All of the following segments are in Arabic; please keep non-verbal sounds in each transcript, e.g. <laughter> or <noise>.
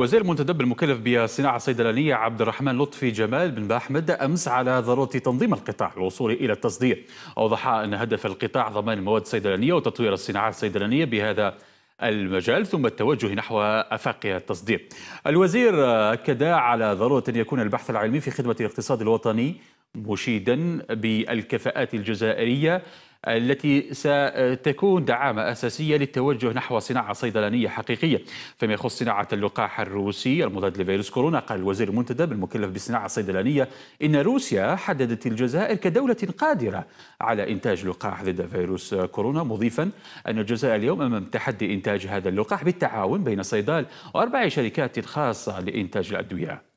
وزير المنتدب المكلف بالصناعة الصيدلانية عبد الرحمن لطفي جمال بن باحمد أمس على ضرورة تنظيم القطاع للوصول إلى التصدير أوضح أن هدف القطاع ضمان المواد الصيدلانية وتطوير الصناعات الصيدلانية بهذا المجال ثم التوجه نحو أفاق التصدير الوزير أكد على ضرورة أن يكون البحث العلمي في خدمة الاقتصاد الوطني مشيدا بالكفاءات الجزائرية التي ستكون دعامة أساسية للتوجه نحو صناعة صيدلانية حقيقية فيما يخص صناعة اللقاح الروسي المضاد لفيروس كورونا قال الوزير المنتدب المكلف بالصناعة الصيدلانية إن روسيا حددت الجزائر كدولة قادرة على إنتاج لقاح ضد فيروس كورونا مضيفا أن الجزائر اليوم أمام تحدي إنتاج هذا اللقاح بالتعاون بين صيدال وأربع شركات خاصة لإنتاج الأدوية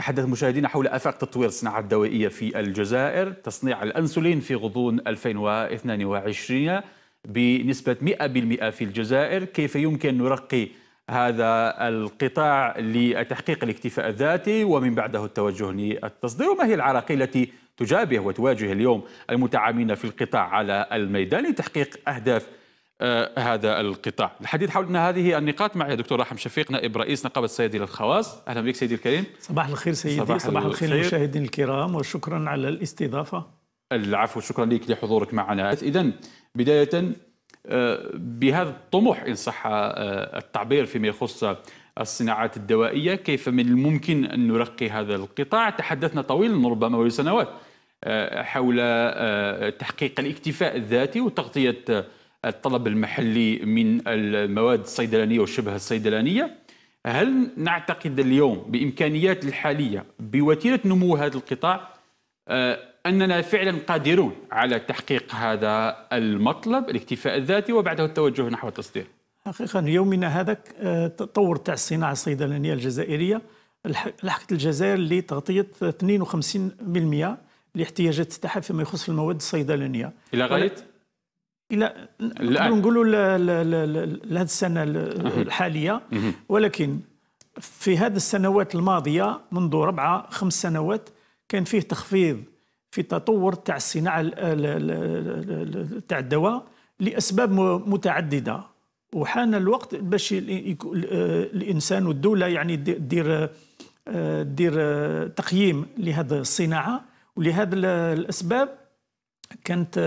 تحدث مشاهدينا حول آفاق تطوير الصناعة الدوائية في الجزائر تصنيع الأنسولين في غضون 2022 بنسبة 100% في الجزائر كيف يمكن نرقي هذا القطاع لتحقيق الاكتفاء الذاتي ومن بعده التوجه للتصدير وما هي العراقيل التي تجابه وتواجه اليوم المتعاملين في القطاع على الميدان لتحقيق أهداف آه، هذا القطاع الحديث حول هذه النقاط معي دكتور رحم شفيق نائب رئيس نقابة السيدي للخواص أهلا بك سيدي الكريم صباح الخير سيدي صباح, صباح الخير المشاهدين الكرام وشكرا على الاستضافة العفو شكرا لك لحضورك معنا إذا بداية آه، بهذا الطموح إن صح آه، التعبير فيما يخص الصناعات الدوائية كيف من الممكن أن نرقي هذا القطاع تحدثنا طويلا ربما ولسنوات حول تحقيق الاكتفاء الذاتي وتغطية الطلب المحلي من المواد الصيدلانية وشبه الصيدلانية هل نعتقد اليوم بإمكانيات الحالية بوتيرة نمو هذا القطاع آه، أننا فعلا قادرون على تحقيق هذا المطلب الاكتفاء الذاتي وبعده التوجه نحو التصدير حقيقة يومنا هذا آه، تطور تاع الصناعة الصيدلانية الجزائرية لحقت الجزائر لتغطية 52% لاحتياجات تاعها فيما يخص المواد الصيدلانية إلى غاية الى نقدر نقولوا لهذه السنه الحاليه ولكن في هذه السنوات الماضيه منذ ربعه خمس سنوات كان فيه تخفيض في تطور تاع الصناعه تاع الدواء لاسباب متعدده وحان الوقت باش آه، الانسان والدوله يعني دير آه، دير آه، تقييم لهذه الصناعه ولهذه الاسباب كانت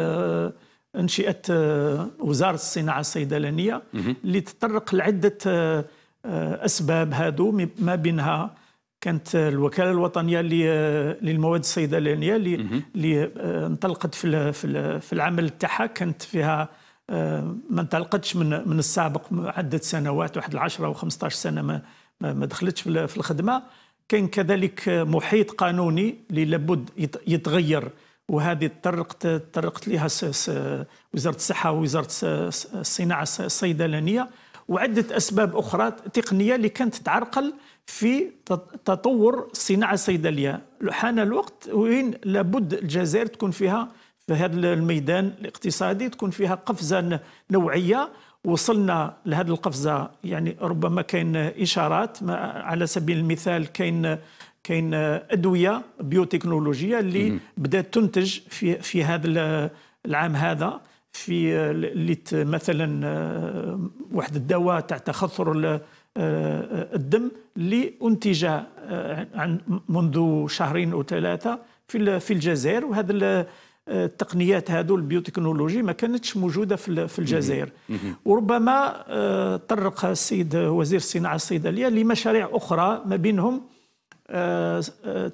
انشئت آه، وزاره الصناعه الصيدلانيه اللي تطرق لعده آه، آه، اسباب هادو ما بينها كانت الوكاله الوطنيه للمواد الصيدلانيه اللي انطلقت في في العمل تاعها كانت فيها ما انطلقتش من من السابق عده سنوات واحد 10 و 15 سنه ما ما دخلتش في الخدمه كان كذلك محيط قانوني اللي لابد يتغير وهذه تطرقت تطرقت لها وزاره الصحه ووزاره الصناعه الصيدلانيه وعده اسباب اخرى تقنيه اللي كانت تعرقل في تطور الصناعه الصيدليه حان الوقت وين لابد الجزائر تكون فيها في هذا الميدان الاقتصادي تكون فيها قفزه نوعيه وصلنا لهذه القفزه يعني ربما كاين اشارات على سبيل المثال كاين كاين ادويه بيوتكنولوجيه اللي بدات تنتج في في هذا العام هذا في اللي مثلا آه، واحد الدواء تاع تخثر آه، الدم اللي انتج آه، منذ شهرين او ثلاثه في في الجزائر وهذا التقنيات هذو البيوتكنولوجي ما كانتش موجوده في الجزائر وربما طرق السيد وزير الصناعه الصيدليه لمشاريع اخرى ما بينهم آه، آه،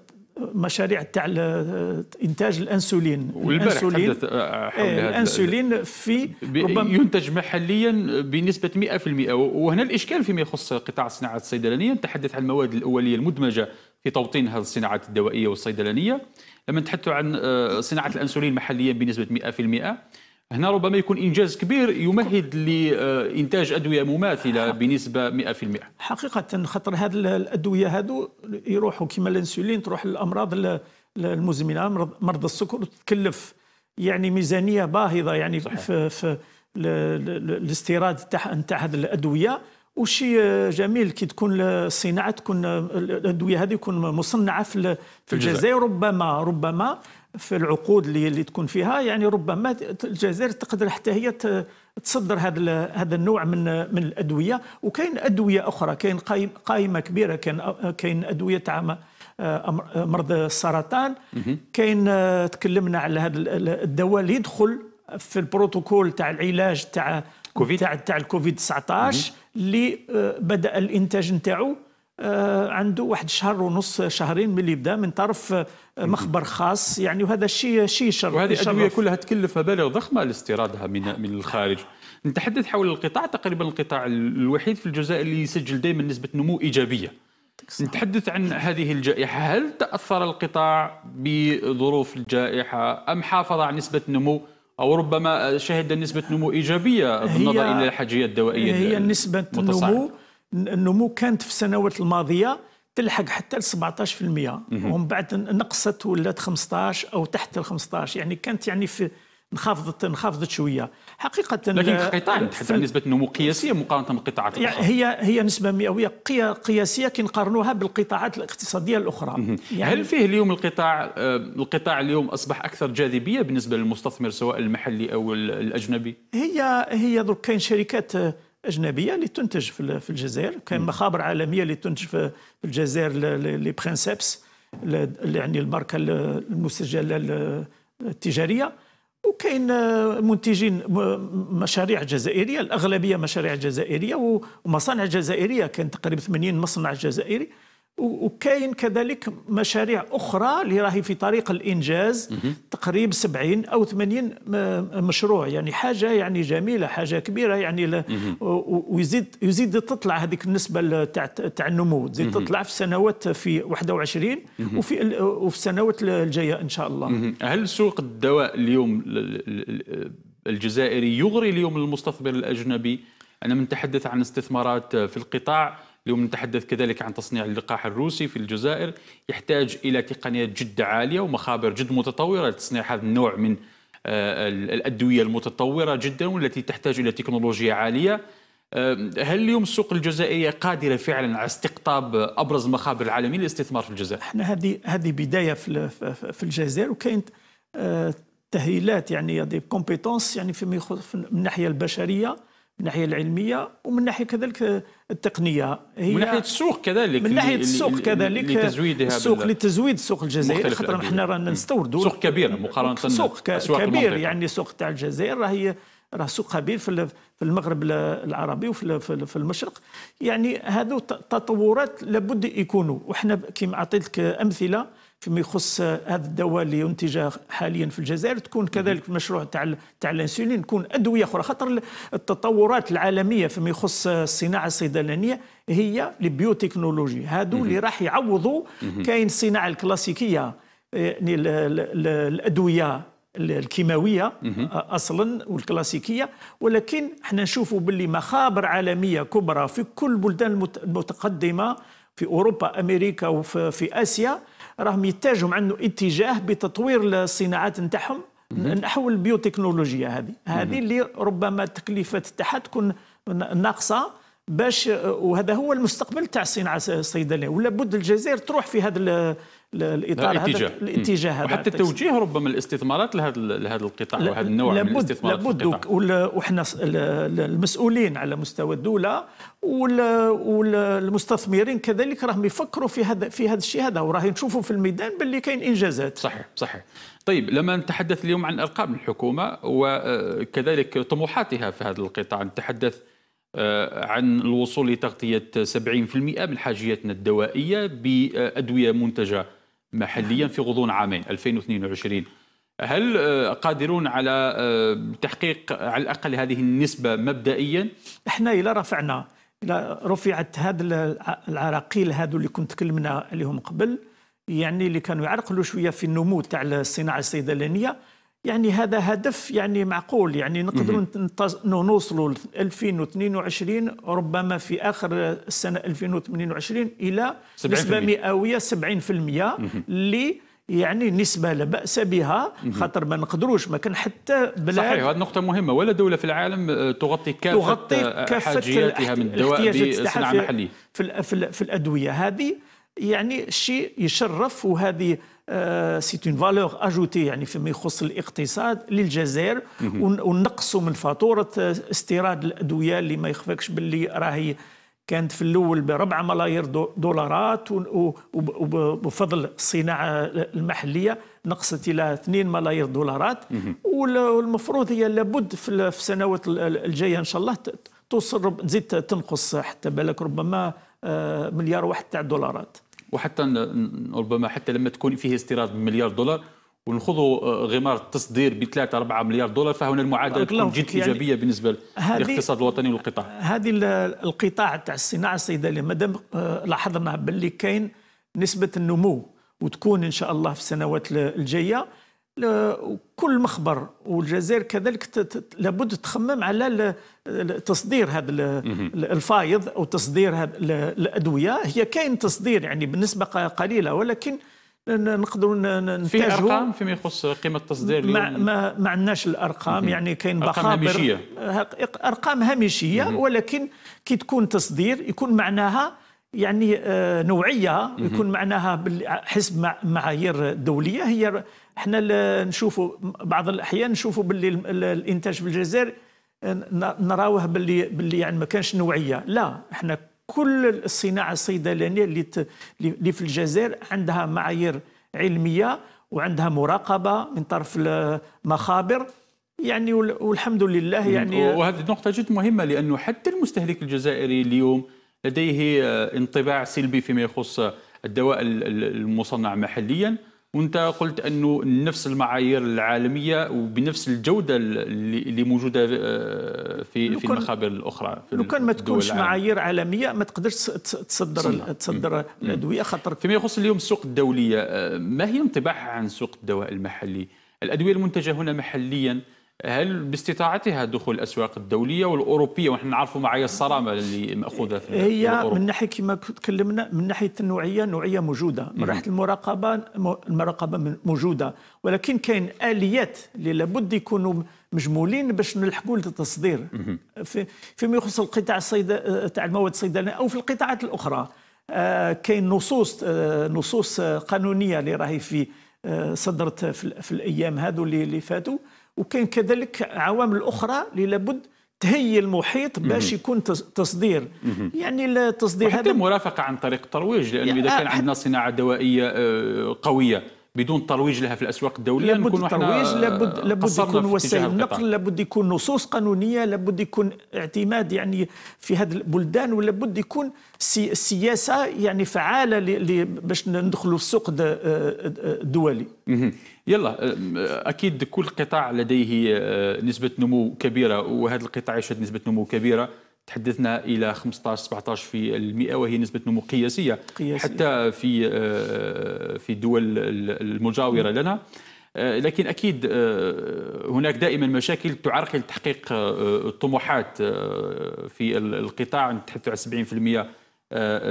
مشاريع تاع آه، انتاج الانسولين والبارح حول إيه، هذا الانسولين في ربما ينتج محليا بنسبه 100% وهنا الاشكال فيما يخص قطاع الصناعه الصيدلانيه نتحدث عن المواد الاوليه المدمجه في توطين هذه الصناعات الدوائيه والصيدلانيه لما نتحدث عن صناعه الانسولين محليا بنسبه 100% هنا ربما يكون انجاز كبير يمهد لانتاج ادويه مماثله بنسبه 100% حقيقه خاطر هذه الادويه هذو يروحوا كما الانسولين تروح للامراض المزمنه مرض السكر تكلف يعني ميزانيه باهظه يعني صحيح. في, في الاستيراد تاع تاع هذه الادويه وشي جميل كي تكون الصناعه تكون الادويه هذه تكون مصنعه في, في الجزائر ربما ربما في العقود اللي اللي تكون فيها يعني ربما الجزائر تقدر حتى هي تصدر هذا هذا النوع من من الادويه وكاين ادويه اخرى كاين قائمه كبيره كاين كاين ادويه تاع مرض السرطان كاين آه، تكلمنا على هذا الدواء اللي يدخل في البروتوكول تاع العلاج تاع كوفيد تاع الكوفيد 19 اللي آه، بدا الانتاج نتاعو آه، عنده واحد شهر ونص شهرين من اللي بدا من طرف آه، مخبر خاص يعني وهذا الشيء شيء شر وهذه الادويه كلها تكلف مبالغ ضخمه لاستيرادها من من الخارج نتحدث حول القطاع تقريبا القطاع الوحيد في الجزائر اللي يسجل دائما نسبه نمو ايجابيه نتحدث عن هذه الجائحه هل تاثر القطاع بظروف الجائحه ام حافظ على نسبه نمو او ربما شهد نسبه نمو ايجابيه بالنظر الى الحاجيه الدوائيه هي نسبه النمو النمو كانت في السنوات الماضيه تلحق حتى ل 17% ومن بعد نقصت ولات 15 او تحت ال 15 يعني كانت يعني في انخفضت انخفضت شويه حقيقه لكن قطاع تحدث عن نسبه نمو قياسيه مقارنه بالقطاعات يعني الاخرى هي هي نسبه مئويه قياسيه كي نقارنوها بالقطاعات الاقتصاديه الاخرى يعني هل فيه اليوم القطاع آه، القطاع اليوم اصبح اكثر جاذبيه بالنسبه للمستثمر سواء المحلي او الاجنبي هي هي درك كاين شركات آه، اجنبيه اللي تنتج في الجزائر كاين مخابر عالميه اللي تنتج في الجزائر لي برينسيبس يعني الماركه المسجله التجاريه وكاين آه، منتجين مشاريع جزائريه الاغلبيه مشاريع جزائريه ومصانع جزائريه كان تقريبا 80 مصنع جزائري وكاين كذلك مشاريع اخرى اللي راهي في طريق الانجاز تقريب 70 او 80 مشروع يعني حاجه يعني جميله حاجه كبيره يعني ويزيد يزيد تطلع هذيك النسبه تاع تاع النمو تزيد تطلع في سنوات في 21 وفي وفي السنوات الجايه ان شاء الله هل سوق الدواء اليوم الجزائري يغري اليوم المستثمر الاجنبي انا من نتحدث عن استثمارات في القطاع اليوم نتحدث كذلك عن تصنيع اللقاح الروسي في الجزائر يحتاج إلى تقنيات جد عالية ومخابر جد متطورة لتصنيع هذا النوع من آه، الأدوية المتطورة جدا والتي تحتاج إلى تكنولوجيا عالية آه، هل اليوم السوق الجزائرية قادرة فعلا على استقطاب أبرز المخابر العالمية للاستثمار في الجزائر؟ احنا هذه هذه بداية في في الجزائر وكاين آه، تهيلات يعني دي كومبيتونس يعني في من الناحية البشرية من الناحيه العلميه ومن الناحيه كذلك التقنيه هي من ناحيه السوق كذلك من ناحيه السوق كذلك السوق لتزويد السوق الجزائري خاطر حنا رانا نستوردوا سوق كبير مقارنه سوق كبير يعني السوق تاع الجزائر راهي راه سوق كبير في المغرب العربي وفي المشرق يعني هذو تطورات لابد يكونوا وحنا كيما عطيتك امثله فيما يخص هذا الدواء اللي ينتج حاليا في الجزائر تكون كذلك المشروع تاع تاع الانسولين تكون ادويه اخرى خاطر التطورات العالميه فيما يخص الصناعه الصيدلانيه هي البيوتكنولوجي هادو اللي راح يعوضوا كاين الصناعه الكلاسيكيه آه، يعني الادويه الكيماويه آه، اصلا والكلاسيكيه ولكن احنا نشوفوا باللي مخابر عالميه كبرى في كل بلدان المتقدمه في اوروبا امريكا وفي اسيا راهم يتجهوا عنه اتجاه بتطوير الصناعات نتاعهم نحو البيوتكنولوجيا هذه هذه اللي ربما التكلفه تاعها تكون ناقصه باش آه، وهذا هو المستقبل تاع الصناعه الصيدليه ولا بد الجزائر تروح في هذا الاطار الاتجاه. هذا الاتجاه هذا وحتى توجيه ربما الاستثمارات لهذا لهذا القطاع وهذا النوع لابد من الاستثمارات لابد وحنا المسؤولين على مستوى الدوله والمستثمرين كذلك راهم يفكروا في هذا في هذا الشيء هذا وراه نشوفوا في الميدان باللي كاين انجازات صحيح صحيح طيب لما نتحدث اليوم عن ارقام الحكومه وكذلك آه، طموحاتها في هذا القطاع نتحدث آه، عن الوصول لتغطيه 70% من حاجياتنا الدوائيه بادويه منتجه محليا نعم. في غضون عامين 2022 هل آه، قادرون على آه، تحقيق على الاقل هذه النسبه مبدئيا؟ احنا الى رفعنا الى رفعت هذا العراقيل هذو اللي كنت تكلمنا عليهم قبل يعني اللي كانوا يعرقلوا شويه في النمو تاع الصناعه الصيدلانيه يعني هذا هدف يعني معقول يعني نقدروا نوصلوا 2022 ربما في اخر السنه 2028 الى 70 نسبه مئويه 70% اللي يعني نسبة لا بأس بها خاطر ما نقدروش ما كان حتى بلاد صحيح هذه نقطة مهمة ولا دولة في العالم آه، تغطي كافة تغطي كافة حاجياتها من الدواء بصناعة محلية في, في الأدوية هذه يعني شيء يشرف وهذه سي اون فالور اجوتي يعني فيما يخص الاقتصاد للجزائر ونقصوا من فاتوره آه، استيراد الادويه اللي ما يخفكش باللي راهي كانت في الاول ب 4 ملايير دولارات وبفضل الصناعه المحليه نقصت الى 2 ملايير دولارات والمفروض هي لابد في السنوات الجايه ان شاء الله توصل تزيد تنقص حتى بالك ربما آه، مليار واحد تاع دولارات وحتى ربما حتى لما تكون فيه استيراد مليار دولار ونخوضوا آه، غمار التصدير ب 3 4 مليار دولار فهنا المعادله تكون جد يعني ايجابيه يعني بالنسبه للاقتصاد الوطني والقطاع هذه القطاع تاع الصناعه ما مادام آه، لاحظنا باللي كاين نسبه النمو وتكون ان شاء الله في السنوات الجايه وكل مخبر والجزائر كذلك لابد تخمم على تصدير هذا الفايض او تصدير هذا الادويه هي كاين تصدير يعني بنسبه قليله ولكن نقدروا في ارقام فيما يخص قيمه التصدير ما ما, ما عندناش الارقام مم. يعني كاين بخابر هامشية. ارقام هامشيه ولكن كي تكون تصدير يكون معناها يعني آه، نوعيه يكون معناها حسب معايير دوليه هي احنا نشوفوا بعض الاحيان نشوفوا باللي الانتاج في الجزائر آه، نراوه باللي باللي يعني ما كانش نوعيه لا احنا كل الصناعه الصيدلانيه اللي اللي في الجزائر عندها معايير علميه وعندها مراقبه من طرف المخابر يعني والحمد لله يعني وهذه نقطة جد مهمة لأنه حتى المستهلك الجزائري اليوم لديه آه، انطباع سلبي فيما يخص الدواء المصنع محليا وانت قلت انه نفس المعايير العالميه وبنفس الجوده اللي موجوده آه، في في المخابر الاخرى في لو كان ما تكونش معايير عالميه ما تقدرش تصدر تصدر الادويه خاطر فيما يخص اليوم السوق الدوليه آه، ما هي انطباعها عن سوق الدواء المحلي؟ الادويه المنتجه هنا محليا هل باستطاعتها دخول الاسواق الدوليه والاوروبيه ونحن نعرفوا معايا الصرامه اللي ماخوذه في هي من ناحيه كما تكلمنا من ناحيه النوعيه نوعيه موجوده من ناحيه المراقبه المراقبه موجوده ولكن كاين اليات اللي لابد يكونوا مجمولين باش نلحقوا للتصدير في فيما يخص القطاع الصيد تاع المواد الصيدليه او في القطاعات الاخرى آه كاين نصوص آه نصوص قانونيه اللي راهي في آه صدرت في, في الايام هذو اللي فاتوا وكان كذلك عوامل اخرى اللي لابد تهيئ المحيط باش يكون تصدير يعني تصدير هذا مرافقه عن طريق الترويج لانه اذا كان آه، عندنا آه. صناعه دوائيه آه، قويه بدون ترويج لها في الاسواق الدوليه لابد ترويج لابد آه، لابد يكون وسائل نقل لابد يكون نصوص قانونيه لابد يكون اعتماد يعني في هذه البلدان ولابد يكون سياسه يعني فعاله باش ندخلوا في السوق آه، آه، الدولي يلا اكيد كل قطاع لديه نسبه نمو كبيره وهذا القطاع يشهد نسبه نمو كبيره تحدثنا الى 15 17% وهي نسبه نمو قياسيه حتى في آه، في الدول المجاوره لنا آه، لكن اكيد آه، هناك دائما مشاكل تعرقل تحقيق الطموحات في القطاع نتحدث عن 70%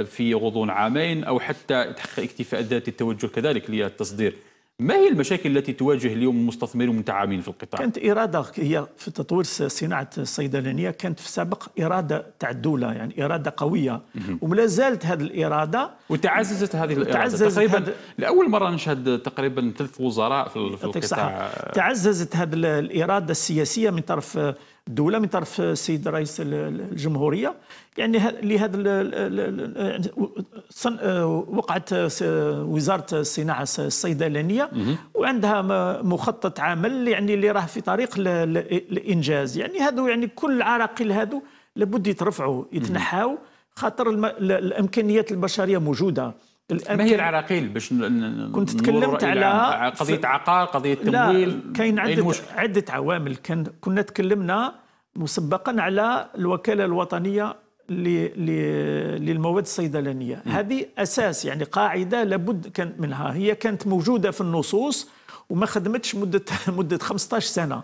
في غضون عامين او حتى تحقيق اكتفاء ذاتي التوجه كذلك للتصدير ما هي المشاكل التي تواجه اليوم المستثمرين والمتعاملين في القطاع؟ كانت إرادة هي في تطوير صناعة الصيدلانية كانت في السابق إرادة تاع الدولة يعني إرادة قوية وما زالت هذه الإرادة وتعززت هذه الإرادة تعززت تقريبا هاد... لأول مرة نشهد تقريبا ثلاث وزراء في القطاع صحيح. تعززت هذه الإرادة السياسية من طرف الدوله من طرف السيد رئيس الجمهوريه يعني لهذا يعني آه، وقعت وزاره الصناعه الصيدلانيه وعندها مخطط عمل يعني اللي راه في طريق الانجاز يعني هذا يعني كل العراقيل هذو لابد يترفعوا يتنحاو خاطر الامكانيات البشريه موجوده ما هي العراقيل باش كنت تكلمت على قضيه عقار قضيه تمويل كاين عده عده عوامل كان كنا تكلمنا مسبقا على الوكاله الوطنيه للمواد الصيدلانيه هذه اساس يعني قاعده لابد كانت منها هي كانت موجوده في النصوص وما خدمتش مده <laughs> مده 15 سنه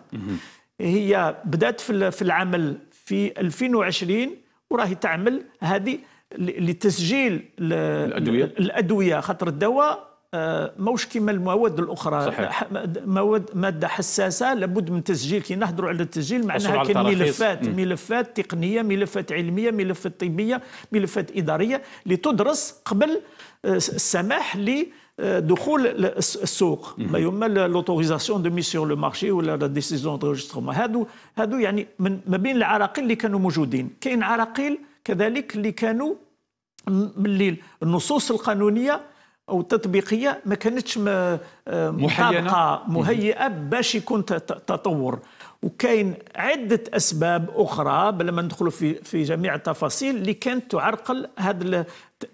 هي بدات في العمل في 2020 وراهي تعمل هذه لتسجيل الادويه الادويه خاطر الدواء آه، موش كيما المواد الاخرى صحيح. مواد ماده حساسه لابد من تسجيل كي نهضروا على التسجيل معناها كاين ملفات م. ملفات تقنيه ملفات علميه ملفات طبيه ملفات اداريه لتدرس قبل آه، السماح ل دخول السوق ما يما لوتوريزاسيون دو ميسيون لو مارشي ولا لا ديسيزيون دونجسترومون هادو هادو يعني من ما بين العراقيل اللي كانوا موجودين كاين عراقيل كذلك اللي كانوا ملي النصوص القانونيه او التطبيقيه ما كانتش آه، مطابقه مهيئه باش يكون تطور وكاين عده اسباب اخرى بلا ما ندخلوا في في جميع التفاصيل اللي كانت تعرقل هذا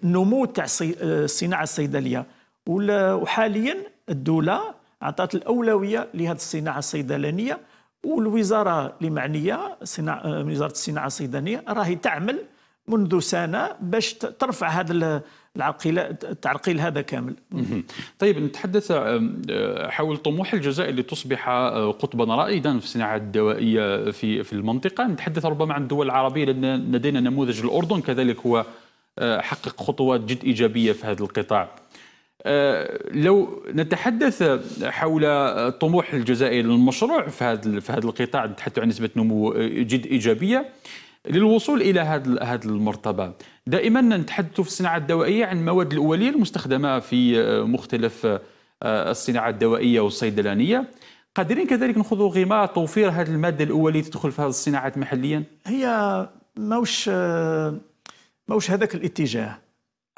النمو تاع الصناعه آه، الصيدليه وحاليا الدوله عطات الاولويه لهذه الصناعه الصيدلانيه والوزاره اللي معنيه آه، وزاره الصناعه الصيدلانيه راهي تعمل منذ سنه باش ترفع هذا العقيل التعقيل هذا كامل طيب نتحدث آه، آه، حول طموح الجزائر لتصبح آه، قطبا رائدا في الصناعه الدوائيه في في المنطقه نتحدث ربما عن الدول العربيه لان لدينا نموذج الاردن كذلك هو حقق خطوات جد ايجابيه في هذا القطاع لو نتحدث حول طموح الجزائر للمشروع في هذا في هذا القطاع نتحدث عن نسبه نمو جد ايجابيه للوصول الى هذه المرتبه دائما نتحدث في الصناعه الدوائيه عن المواد الاوليه المستخدمه في آه، مختلف آه، آه، الصناعه الدوائيه والصيدلانيه قادرين كذلك نخوضوا غمار توفير هذه الماده الاوليه تدخل في هذه الصناعات محليا هي ماوش ماوش هذاك الاتجاه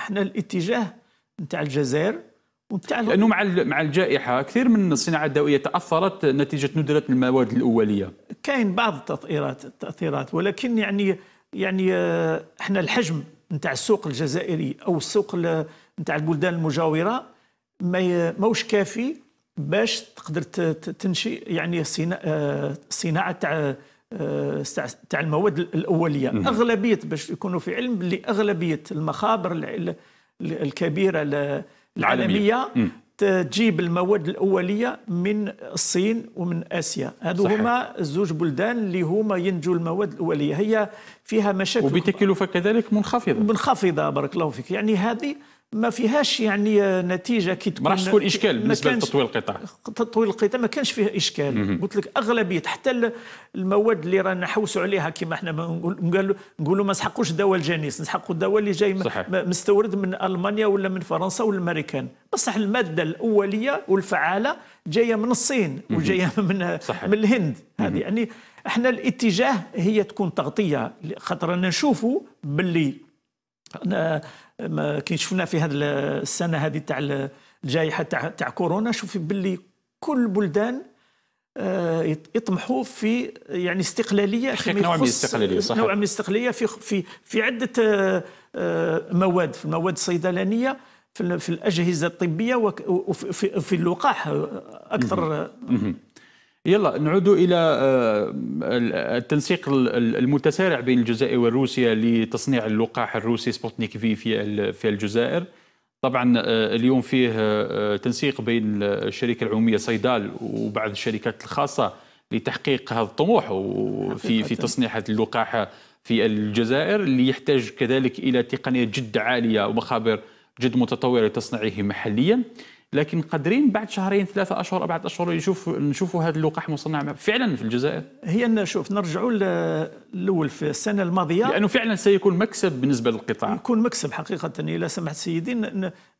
احنا الاتجاه نتاع الجزائر لانه مع مع الجائحه كثير من الصناعه الدوائيه تاثرت نتيجه ندره المواد الاوليه كاين بعض التاثيرات التاثيرات ولكن يعني يعني آه، احنا الحجم نتاع السوق الجزائري او السوق نتاع البلدان المجاوره ما موش كافي باش تقدر تنشئ يعني آه، صناعه آه، تاع تاع المواد الاوليه اغلبيه باش يكونوا في علم باللي اغلبيه المخابر الكبيره العالمية تجيب المواد الأولية من الصين ومن آسيا هذو هما زوج بلدان اللي هما ينجوا المواد الأولية هي فيها مشاكل وبتكلفة كذلك منخفضة منخفضة بارك الله فيك يعني هذه ما فيهاش يعني نتيجه كي تكون ما راحش تكون اشكال بالنسبه لتطوير القطاع تطوير القطاع ما كانش فيه اشكال قلت لك اغلبيه حتى المواد اللي رانا نحوسوا عليها كما احنا نقولوا نقولوا ما نسحقوش الدواء الجنيس نسحقوا الدواء اللي جاي صحيح. مستورد من المانيا ولا من فرنسا ولا الامريكان بصح الماده الاوليه والفعاله جايه من الصين وجايه <laughs> من صحيح. من الهند هذه يعني احنا الاتجاه هي تكون تغطيه خاطر نشوفوا باللي آه، ما كي شفنا في هذه السنه هذه تاع الجائحه تاع تاع كورونا شوف باللي كل البلدان آه، يطمحوا في يعني استقلاليه فيما نوع من الاستقلاليه صحيح نوع من الاستقلاليه في في في عده آه، آه، مواد في المواد الصيدلانيه في الاجهزه الطبيه وفي اللقاح اكثر يلا نعود الى آه، التنسيق المتسارع بين الجزائر وروسيا لتصنيع اللقاح الروسي سبوتنيك في في الجزائر طبعا آه، اليوم فيه آه، تنسيق بين الشركه العموميه صيدال وبعض الشركات الخاصه لتحقيق هذا الطموح في في تصنيع هذا اللقاح في الجزائر اللي يحتاج كذلك الى تقنيه جد عاليه ومخابر جد متطوره لتصنيعه محليا لكن قادرين بعد شهرين ثلاثة أشهر أو بعد أشهر يشوف نشوفوا هذا اللقاح مصنع فعلا في الجزائر هي أن شوف نرجعوا الأول في السنة الماضية لأنه فعلا سيكون مكسب بالنسبة للقطاع يكون مكسب حقيقة إلى سمحت سيدي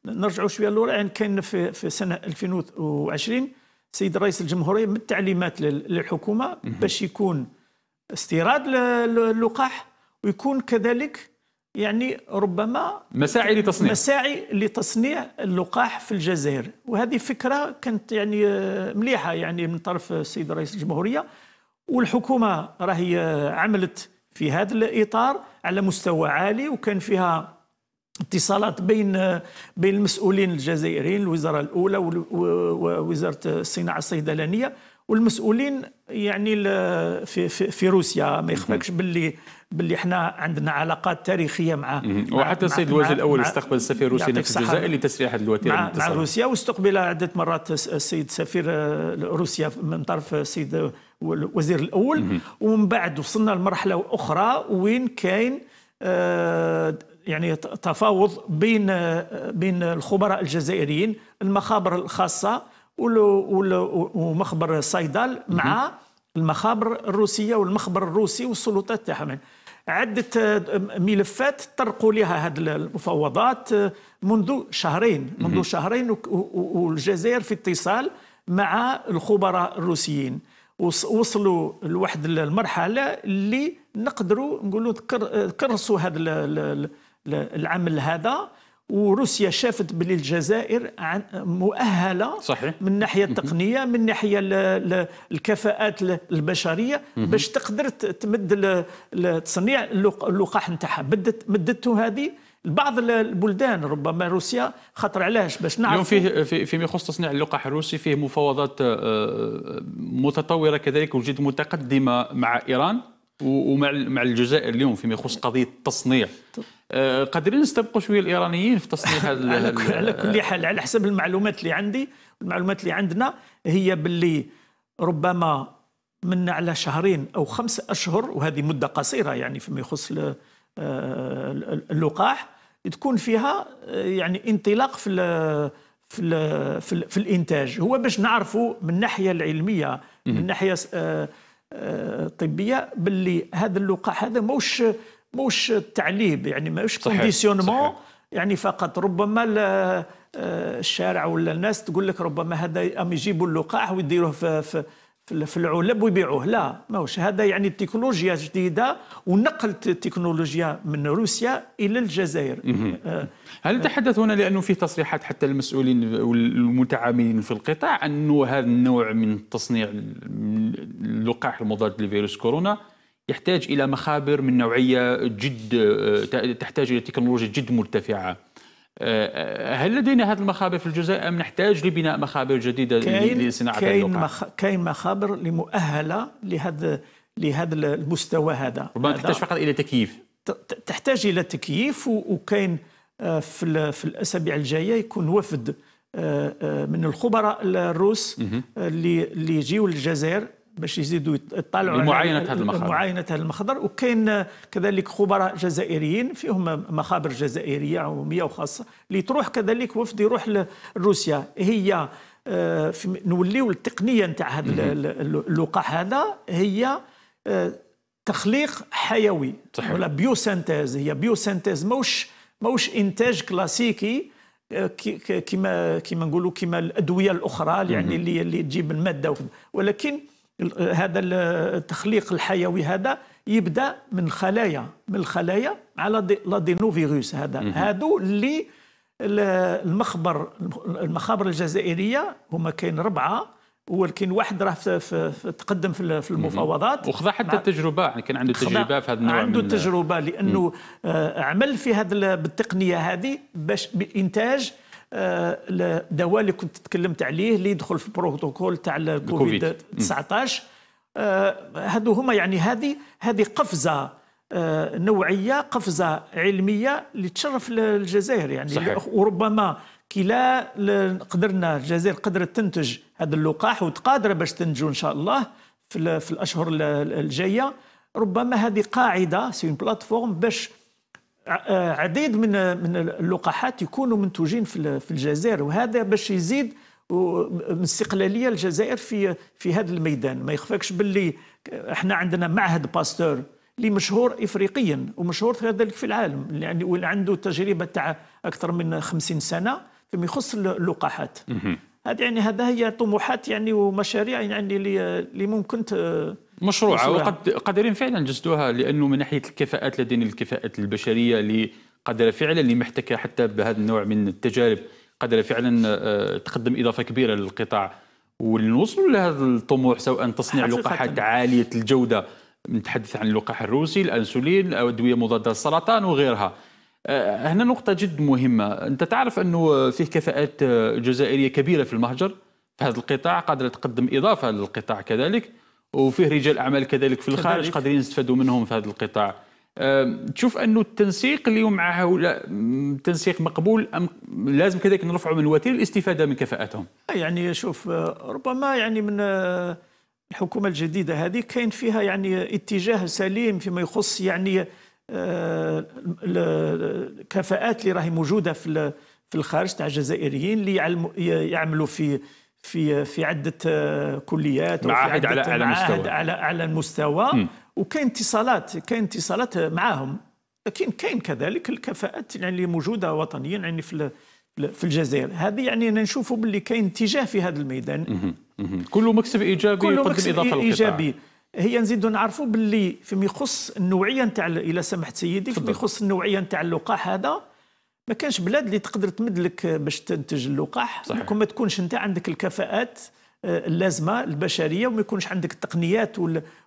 نرجعوا شوية لورا يعني كان في, في سنة 2020 سيد رئيس الجمهورية من التعليمات للحكومة باش يكون استيراد اللقاح ويكون كذلك يعني ربما مساعي لتصنيع مساعي لتصنيع اللقاح في الجزائر وهذه فكره كانت يعني مليحه يعني من طرف السيد رئيس الجمهوريه والحكومه راهي عملت في هذا الاطار على مستوى عالي وكان فيها اتصالات بين بين المسؤولين الجزائريين الوزاره الاولى ووزاره الصناعه الصيدلانيه والمسؤولين يعني في في, في روسيا ما يخفاكش باللي باللي احنا عندنا علاقات تاريخيه مع وحتى السيد الوزير الاول استقبل السفير الروسي في الجزائر لتسريح الوتيره مع, مع روسيا واستقبل عده مرات السيد سفير آه، روسيا من طرف السيد الوزير الاول ومن بعد وصلنا لمرحله اخرى وين كاين آه، يعني تفاوض بين آه، بين الخبراء الجزائريين المخابر الخاصه ومخبر صيدل مع المخابر الروسيه والمخبر الروسي والسلطات تاعهم عدة آه، ملفات طرقوا لها هذه المفاوضات آه، منذ شهرين منذ شهرين والجزائر في اتصال مع الخبراء الروسيين وصلوا لواحد المرحله اللي نقدروا نقولوا كرسوا هذا العمل هذا وروسيا شافت باللي الجزائر مؤهله صحيح. من الناحيه التقنيه من الناحيه الكفاءات البشريه باش تقدر تمد تصنيع اللقاح نتاعها بدت مدته هذه بعض البلدان ربما روسيا خطر علاش باش نعرف اليوم فيه في فيما يخص تصنيع اللقاح الروسي فيه مفاوضات آه، آه، متطوره كذلك وجد متقدمه مع ايران ومع مع الجزائر اليوم فيما يخص قضيه التصنيع آه، قادرين نستبقوا شويه الايرانيين في تصنيع هذا <laughs> على كل حال على حسب المعلومات اللي عندي المعلومات اللي عندنا هي باللي ربما من على شهرين او خمس اشهر وهذه مده قصيره يعني فيما يخص آه، اللقاح تكون فيها آه، يعني انطلاق في الـ في الـ في, الـ في الانتاج هو باش نعرفوا من الناحيه العلميه من ناحيه الطبيه باللي هذا اللقاح هذا موش موش تعليب يعني ماهوش كونديسيونمون يعني فقط ربما آه، الشارع ولا الناس تقول لك ربما هذا يجيبوا اللقاح ويديروه في, في في العلب ويبيعوه لا ماهوش هذا يعني تكنولوجيا جديده ونقل التكنولوجيا من روسيا الى الجزائر آه، هل آه. تحدث هنا لانه في تصريحات حتى المسؤولين والمتعاملين في القطاع انه هذا النوع من تصنيع اللقاح المضاد لفيروس كورونا يحتاج الى مخابر من نوعيه جد آه، تحتاج الى تكنولوجيا جد مرتفعه آه، هل لدينا هذه المخابر في الجزائر أم نحتاج لبناء مخابر جديدة لصناعة كاين مخ... كاين مخابر لمؤهله لهذا لهذا المستوى هذا ربما تحتاج فقط إلى تكييف تحتاج إلى تكييف وكاين آه، في, في الأسابيع الجاية يكون وفد آه، من الخبراء الروس اللي اللي يجيو للجزائر باش يزيدوا يطلعوا لمعاينه هذا المخضر معاينه هذا المخضر وكاين كذلك خبراء جزائريين فيهم مخابر جزائريه عموميه وخاصه اللي تروح كذلك وفد يروح لروسيا هي آه، نوليو التقنيه نتاع هذا اللقاح هذا هي آه، تخليق حيوي صحيح. ولا بيو سنتيز هي بيو سنتيز موش موش انتاج كلاسيكي آه، كيما كيما نقولوا كيما الادويه الاخرى يعني اللي اللي تجيب الماده ولكن هذا التخليق الحيوي هذا يبدا من الخلايا من الخلايا على لادينو فيروس هذا هادو اللي المخبر المخابر الجزائريه هما كاين ربعه ولكن واحد راه في, في, في تقدم في, المفاوضات وخذا حتى التجربه يعني كان عنده تجربه في هذا النوع عنده من التجربه لانه مم. آه، عمل في هذا بالتقنيه هذه باش بانتاج الدواء آه، اللي كنت تكلمت عليه اللي يدخل في البروتوكول تاع الكوفيد 19 هذو هما يعني هذه هذه قفزه آه، نوعيه قفزه علميه اللي تشرف الجزائر يعني صحيح. وربما كلا قدرنا الجزائر قدرت تنتج هذا اللقاح وتقادره باش تنتجه ان شاء الله في, في الاشهر الجايه ربما هذه قاعده سي بلاتفورم باش عديد من من اللقاحات يكونوا منتوجين في الجزائر وهذا باش يزيد من استقلاليه الجزائر في في هذا الميدان ما يخفاكش باللي احنا عندنا معهد باستور اللي مشهور افريقيا ومشهور كذلك في العالم يعني واللي عنده تجربه تاع اكثر من 50 سنه فيما يخص اللقاحات هذا يعني هذا هي طموحات يعني ومشاريع يعني اللي ممكن مشروعه وقد قادرين فعلا جسدوها لانه من ناحيه الكفاءات لدينا الكفاءات البشريه اللي قادره فعلا اللي محتكه حتى بهذا النوع من التجارب قادره فعلا آه، تقدم اضافه كبيره للقطاع ونوصلوا لهذا الطموح سواء تصنيع لقاحات عاليه الجوده نتحدث عن اللقاح الروسي الانسولين ادويه مضاده للسرطان وغيرها آه، هنا نقطه جد مهمه انت تعرف انه فيه كفاءات آه، جزائريه كبيره في المهجر في هذا القطاع قادره تقدم اضافه للقطاع كذلك وفيه رجال اعمال كذلك في الخارج قادرين يستفادوا منهم في هذا القطاع تشوف انه التنسيق اليوم مع هؤلاء التنسيق مقبول ام لازم كذلك نرفعوا من وتيره الاستفاده من كفاءتهم يعني شوف أه، ربما يعني من أه، الحكومه الجديده هذه كاين فيها يعني اتجاه سليم فيما يخص يعني أه، الكفاءات اللي راهي موجوده في في الخارج تاع الجزائريين اللي يعملوا في في في عده آه، كليات معاهد على على مستوى على على المستوى م. وكاين اتصالات كاين اتصالات معاهم لكن كاين كذلك الكفاءات يعني اللي موجوده وطنيا يعني في في الجزائر هذه يعني انا نشوفوا باللي كاين اتجاه في هذا الميدان كله مكسب ايجابي كله مكسب اضافه للقطاع ايجابي هي نزيدو نعرفوا باللي فيما يخص النوعيه نتاع الى سمحت سيدي فيما يخص النوعيه نتاع اللقاح هذا ما كانش بلاد اللي تقدر تمد لك باش تنتج اللقاح صحيح. ما تكونش انت عندك الكفاءات آه، اللازمه البشريه وما يكونش عندك التقنيات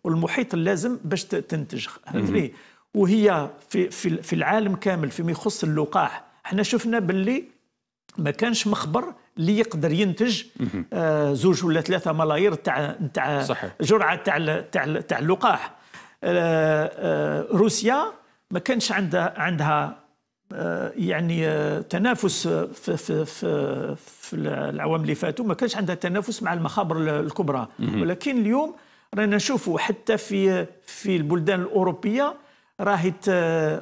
والمحيط اللازم باش تنتج فهمتني وهي في في في العالم كامل فيما يخص اللقاح احنا شفنا باللي ما كانش مخبر اللي يقدر ينتج آه زوج ولا ثلاثه ملايير تاع تاع جرعه تاع تاع تاع اللقاح آه آه روسيا ما كانش عندها عندها آه، يعني آه، تنافس آه، في, في, في, في العوام اللي فاتوا ما كانش عندها تنافس مع المخابر الكبرى ولكن اليوم رانا نشوفوا حتى في في البلدان الاوروبيه راهي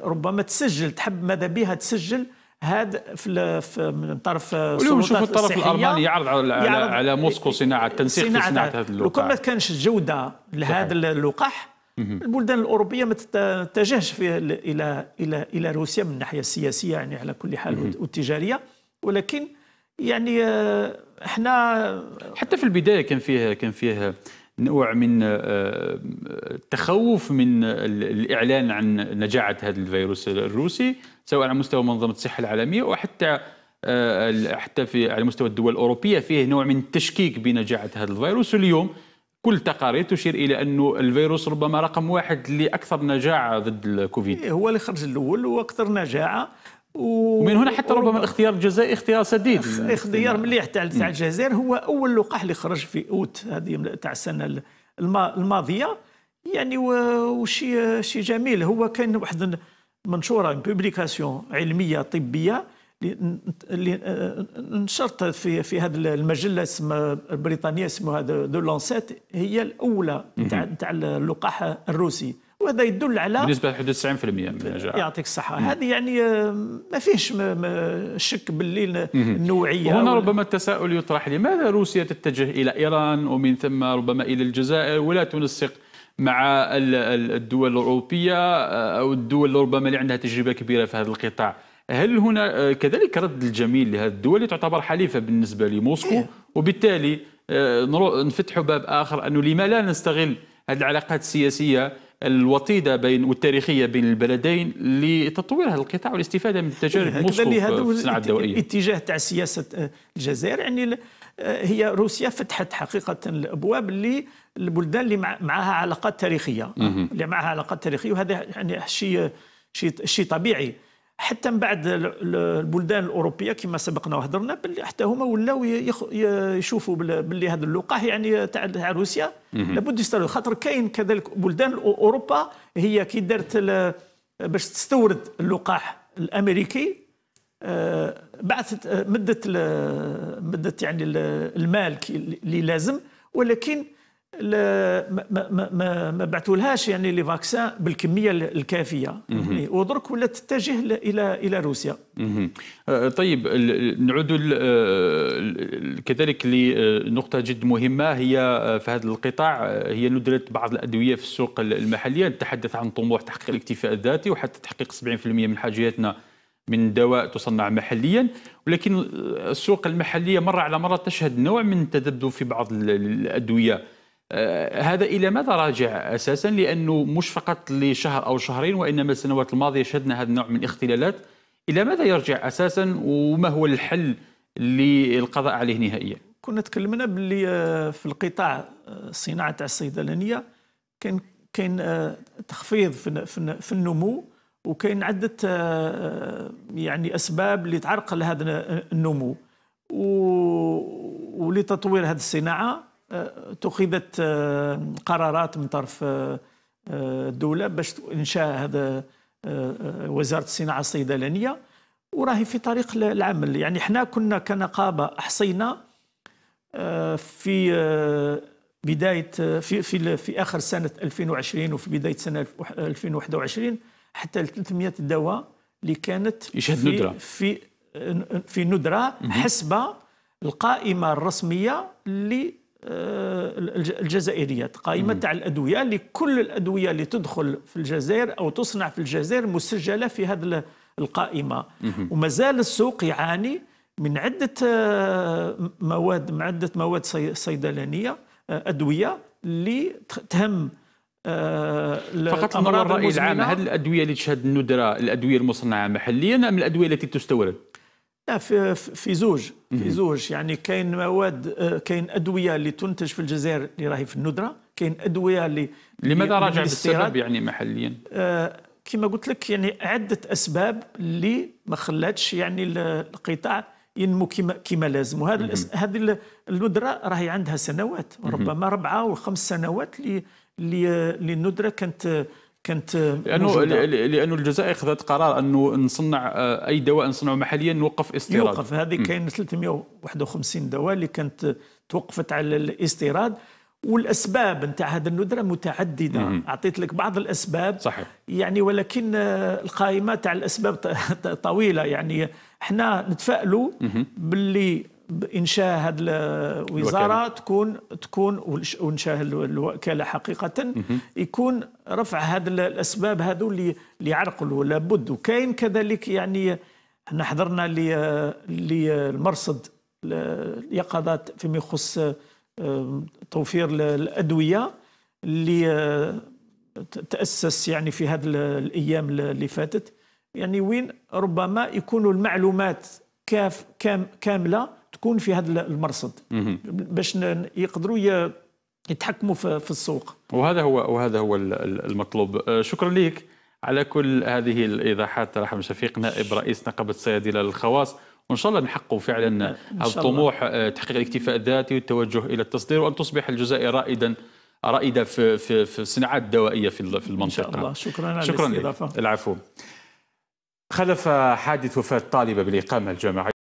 ربما تسجل تحب ماذا بها تسجل هذا في, من طرف اليوم نشوف الطرف الالماني يعرض على, يعرض على موسكو صناعه تنسيق صناعه, صناعة هذا اللقاح لو كان ما كانش جوده لهذا اللقاح البلدان الاوروبيه ما تتجهش فيها الى الى الى روسيا من الناحيه السياسيه يعني على كل حال والتجاريه ولكن يعني آه، احنا حتى في البدايه كان فيها كان فيها نوع من التخوف آه، من الاعلان عن نجاعه هذا الفيروس الروسي سواء على مستوى منظمه الصحه العالميه وحتى آه، حتى في على مستوى الدول الاوروبيه فيه نوع من التشكيك بنجاعه هذا الفيروس واليوم كل تقارير تشير الى انه الفيروس ربما رقم واحد اللي اكثر نجاعه ضد الكوفيد إيه، هو اللي خرج الاول واكثر نجاعه و... ومن هنا حتى ربما الاختيار الجزائري اختيار سديد اختيار مليح تاع تاع الجزائر هو اول لقاح اللي خرج في اوت هذه تاع السنه الماضيه يعني وشي شي جميل هو كان واحد منشوره بوبليكاسيون علميه طبيه اللي آه، آه، نشرت في في هذه المجله آه، اسمها البريطانيه اسمها دو لونسيت هي الاولى نتاع نتاع اللقاح الروسي وهذا يدل على بالنسبه لحدود 90% من النجاح يعطيك الصحه هذه يعني ما فيهش شك باللي النوعيه هنا ربما التساؤل يطرح لماذا روسيا تتجه الى ايران ومن ثم ربما الى الجزائر ولا تنسق مع الدول الاوروبيه او الدول ربما اللي عندها تجربه كبيره في هذا القطاع هل هنا آه، كذلك رد الجميل لهذه الدول اللي تعتبر حليفه بالنسبه لموسكو إيه. وبالتالي آه، نفتحوا باب اخر انه لما لا نستغل هذه العلاقات السياسيه الوطيده بين والتاريخيه بين البلدين لتطوير هذا القطاع والاستفاده من تجارب إيه، موسكو في الصناعه الدوليه الاتجاه تاع سياسه آه، الجزائر يعني هي روسيا فتحت حقيقه الابواب اللي البلدان اللي معها علاقات تاريخيه اللي معها علاقات تاريخيه وهذا يعني شيء شيء شيء طبيعي حتى من بعد البلدان الاوروبيه كما سبقنا وهضرنا باللي حتى هما ولاو يشوفوا باللي هذا اللقاح يعني تاع روسيا لابد يستغلوا خاطر كاين كذلك بلدان اوروبا هي كي دارت باش تستورد اللقاح الامريكي آه، بعثت آه، مدت مدت يعني المال اللي لازم ولكن ما ما ما بعثولهاش يعني لي فاكسان بالكميه الكافيه يعني ودرك ولات تتجه الى الى روسيا أه، طيب نعود أه، كذلك لنقطه جد مهمه هي أه، في هذا القطاع هي ندره بعض الادويه في السوق المحليه نتحدث عن طموح تحقيق الاكتفاء الذاتي وحتى تحقيق 70% من حاجياتنا من دواء تصنع محليا ولكن السوق المحليه مره على مره تشهد نوع من التذبذب في بعض الادويه آه، هذا الى ماذا راجع اساسا لانه مش فقط لشهر او شهرين وانما السنوات الماضيه شهدنا هذا النوع من الاختلالات الى ماذا يرجع اساسا وما هو الحل للقضاء عليه نهائيا كنا تكلمنا باللي آه، في القطاع الصناعه آه، تاع الصيدلانيه كان كاين تخفيض في النمو وكاين عده يعني اسباب اللي تعرقل هذا النمو ولتطوير هذه الصناعه اتخذت آه، قرارات من طرف آه، آه، الدولة باش إنشاء هذا وزارة الصناعة الصيدلانية وراهي في طريق العمل يعني احنا كنا كنقابة أحصينا في بداية في في في آخر سنة 2020 وفي بداية سنة 2021 حتى 300 دواء اللي كانت يشهد في ندرة في في ندرة حسب القائمة الرسمية اللي آه، الجزائريات قائمة تاع الأدوية لكل الأدوية اللي تدخل في الجزائر أو تصنع في الجزائر مسجلة في هذه القائمة ومازال السوق يعاني من عدة آه، مواد من عدة مواد صيدلانية آه، أدوية اللي تهم فقط المرأة الرأي العام هل الأدوية اللي تشهد الندرة الأدوية المصنعة محليا أم الأدوية التي تستورد؟ لا في في زوج في زوج يعني كاين مواد آه، كاين ادويه اللي تنتج في الجزائر اللي راهي في الندره كاين ادويه اللي لماذا راجع السبب يعني محليا آه، كما قلت لك يعني عده اسباب اللي ما خلاتش يعني القطاع ينمو كما كما لازم وهذا هذه الندره راهي عندها سنوات ربما اربعه وخمس سنوات اللي اللي الندره كانت كانت لانه موجودة. لانه الجزائر اخذت قرار انه نصنع آه، اي دواء نصنعه محليا نوقف استيراد يوقف هذه كاين 351 دواء اللي كانت توقفت على الاستيراد والاسباب نتاع هذه الندره متعدده مم. اعطيت لك بعض الاسباب صحيح. يعني ولكن القائمه تاع الاسباب طويله يعني احنا نتفائلوا باللي انشاء هذه الوزاره تكون تكون وانشاء الوكاله حقيقه يكون رفع هذه الاسباب هذو اللي اللي عرقلوا لابد وكاين كذلك يعني احنا حضرنا للمرصد اليقظات فيما يخص آه، توفير الادويه اللي آه، تاسس يعني في هذه الايام اللي فاتت يعني وين ربما يكونوا المعلومات كاف كام كامله تكون في هذا المرصد باش يقدروا يتحكموا في السوق وهذا هو وهذا هو المطلوب أه، شكرا لك على كل هذه الايضاحات رحم شفيق نائب رئيس نقابه الصيادله للخواص وان شاء الله نحقوا فعلا الطموح أه، تحقيق الاكتفاء الذاتي والتوجه الى التصدير وان تصبح الجزائر رائدا رائده في في في الصناعات الدوائيه في في المنطقه ان شاء الله شكرا على شكرا الاستضافه العفو خلف حادث وفاه طالبه بالاقامه الجامعيه